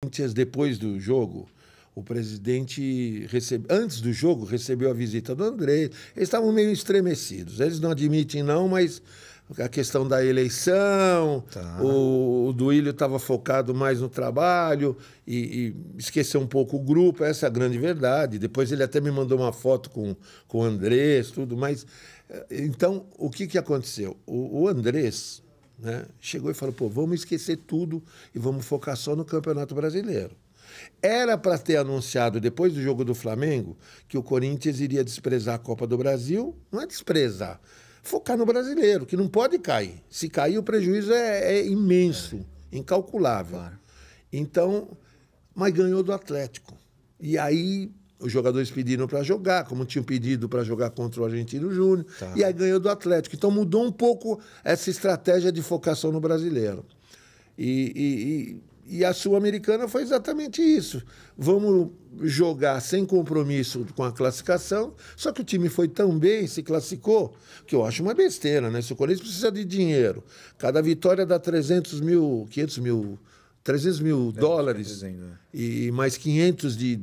Corinthians, depois do jogo, o presidente, recebe, antes do jogo, recebeu a visita do André. Eles estavam meio estremecidos. Eles não admitem, não, mas a questão da eleição, tá. o, o Duílio estava focado mais no trabalho e, e, esqueceu um pouco o grupo, essa é a grande verdade. Depois ele até me mandou uma foto com, com o Andrés, tudo, mas. Eh, então, o que, que aconteceu? O, o Andrés né? Chegou e falou: pô, vamos esquecer tudo e vamos focar só no Campeonato Brasileiro. Era para ter anunciado depois do jogo do Flamengo que o Corinthians iria desprezar a Copa do Brasil. Não é desprezar, focar no brasileiro, que não pode cair. Se cair, o prejuízo é, é imenso, é. incalculável. Claro. Então, mas ganhou do Atlético. E aí os jogadores pediram para jogar, como tinham pedido para jogar contra o Argentino Júnior, tá. e aí ganhou do Atlético. Então mudou um pouco essa estratégia de focação no brasileiro. E, e, e, e a Sul-Americana foi exatamente isso. Vamos jogar sem compromisso com a classificação, só que o time foi tão bem, se classificou, que eu acho uma besteira, né? Se o Corinthians precisa de dinheiro, cada vitória dá 300 mil, 500 mil 300 mil é, dólares né? e mais 500 de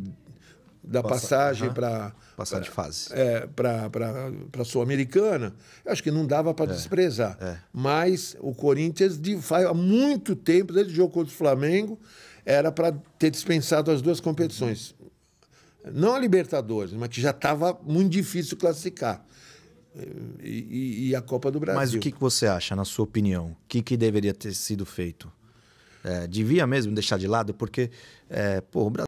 da Passa, passagem para. Passar de fase. É, para a Sul-Americana. Acho que não dava para é, desprezar. É. Mas o Corinthians, de, faz, há muito tempo, desde o jogo contra o Flamengo, era para ter dispensado as duas competições. Não a Libertadores, mas que já estava muito difícil classificar. E, e, a Copa do Brasil. Mas o que, que você acha, na sua opinião? O que, que deveria ter sido feito? É, devia mesmo deixar de lado, porque é, pô, o Brasil.